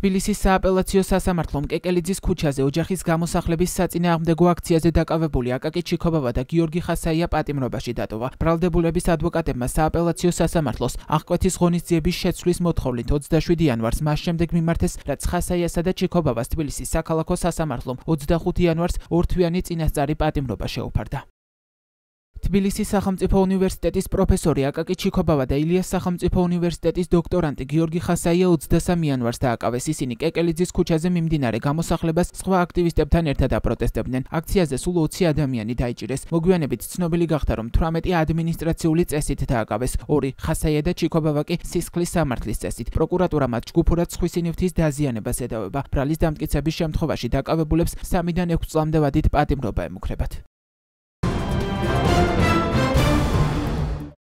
თბილისის სააპელაციო სასამართლომ კეკელიძის ქუჩაზე ოჯახის გამოსახლების საწინააღმდეგო აქციაზე დაკავებული აკაკი ჩიქობავა და გიორგი ხასაია პატიმრობაში დატოვა. ბრალდებულების ადვოკატებმა სააპელაციო სასამართლოს აღკვეთის ღონისძიების შეცვლის მოთხოვნით 27 იანვარს მას შემდეგ მიმართეს, რაც ხასაიასა და ჩიქობავას თბილისის საქალაქო სასამართლომ 25 იანვარს ორთვიანი წინასწარი პატიმრობა შეუფარდა. თბილისის სახელმწიფო უნივერსიტეტის პროფესორი აკაკი ჩიქობავა და ილიას სახელმწიფო უნივერსიტეტის დოქტორანტი გიორგი ხასაია 23 იანვარს დააკავეს ისინი კეკელიძის ქუჩაზე მიმდინარე გამოსახლებას სხვა აქტივისტებთან ერთად აპროტესტებდნენ. აქციაზე სულ 20 ადამიანი დაიჭირეს. მოგვიანებით ცნობილი გახდა, რომ 18 ადმინისტრაციული წესით დააკავეს. ორი ხასაია და ჩიქობავა კი სისხლის სამართლის წესით. პროკურატურა მათ ჯგუფურად სხვისინივთის დაზიანებას ედავება. ბრალის დამტკიცების შემთხვევაში დაკავებულებს 3-დან 6 წლამდე ვადით პატიმრობა ემუქრებათ.